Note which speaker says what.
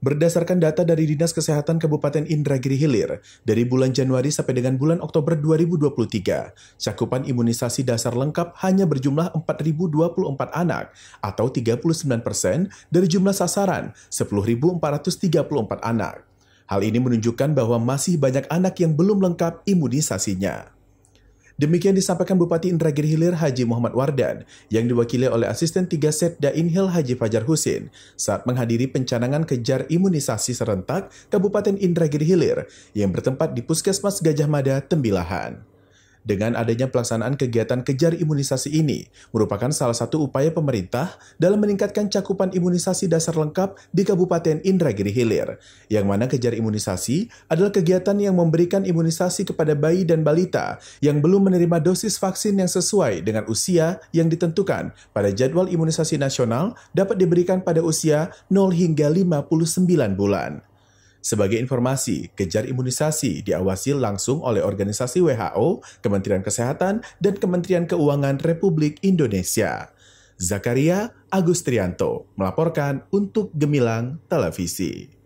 Speaker 1: Berdasarkan data dari Dinas Kesehatan Kabupaten Indragiri Hilir, dari bulan Januari sampai dengan bulan Oktober 2023, cakupan imunisasi dasar lengkap hanya berjumlah 4.024 anak atau 39 persen dari jumlah sasaran 10.434 anak. Hal ini menunjukkan bahwa masih banyak anak yang belum lengkap imunisasinya. Demikian disampaikan Bupati Indragiri Hilir Haji Muhammad Wardan yang diwakili oleh Asisten 3 Setda Inhil Haji Fajar Husin saat menghadiri pencanangan kejar imunisasi serentak Kabupaten Indragiri Hilir yang bertempat di Puskesmas Gajah Mada, Tembilahan. Dengan adanya pelaksanaan kegiatan kejar imunisasi ini, merupakan salah satu upaya pemerintah dalam meningkatkan cakupan imunisasi dasar lengkap di Kabupaten Indragiri Hilir, yang mana kejar imunisasi adalah kegiatan yang memberikan imunisasi kepada bayi dan balita yang belum menerima dosis vaksin yang sesuai dengan usia yang ditentukan pada jadwal imunisasi nasional dapat diberikan pada usia 0 hingga 59 bulan. Sebagai informasi, kejar imunisasi diawasi langsung oleh organisasi WHO, Kementerian Kesehatan, dan Kementerian Keuangan Republik Indonesia. Zakaria Agustrianto melaporkan untuk Gemilang Televisi.